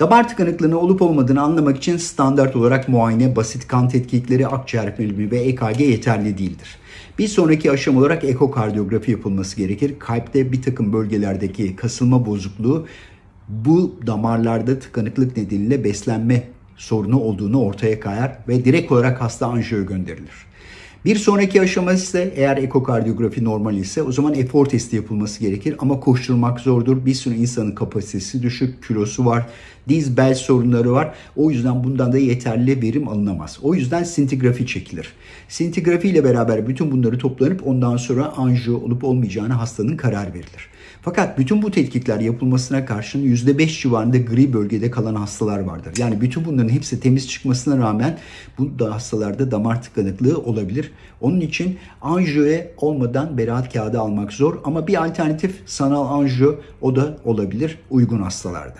Damar tıkanıklığına olup olmadığını anlamak için standart olarak muayene, basit kan tetkikleri, akciğer filmi ve EKG yeterli değildir. Bir sonraki aşam olarak ekokardiyografi yapılması gerekir. Kalpte bir takım bölgelerdeki kasılma bozukluğu bu damarlarda tıkanıklık nedeniyle beslenme sorunu olduğunu ortaya kayar ve direkt olarak hasta anjiyo gönderilir. Bir sonraki aşama ise eğer ekokardiyografi normal ise o zaman efor testi yapılması gerekir ama koşturmak zordur. Bir sürü insanın kapasitesi düşük, kilosu var, diz bel sorunları var. O yüzden bundan da yeterli verim alınamaz. O yüzden sintigrafi çekilir. Sintigrafi ile beraber bütün bunları toplanıp ondan sonra anjiyo olup olmayacağına hastanın karar verilir. Fakat bütün bu tetkikler yapılmasına karşın %5 civarında gri bölgede kalan hastalar vardır. Yani bütün bunların hepsi temiz çıkmasına rağmen bu da hastalarda damar tıkanıklığı olabilir. Onun için anjöe olmadan beraat kağıdı almak zor ama bir alternatif sanal anjö o da olabilir uygun hastalarda.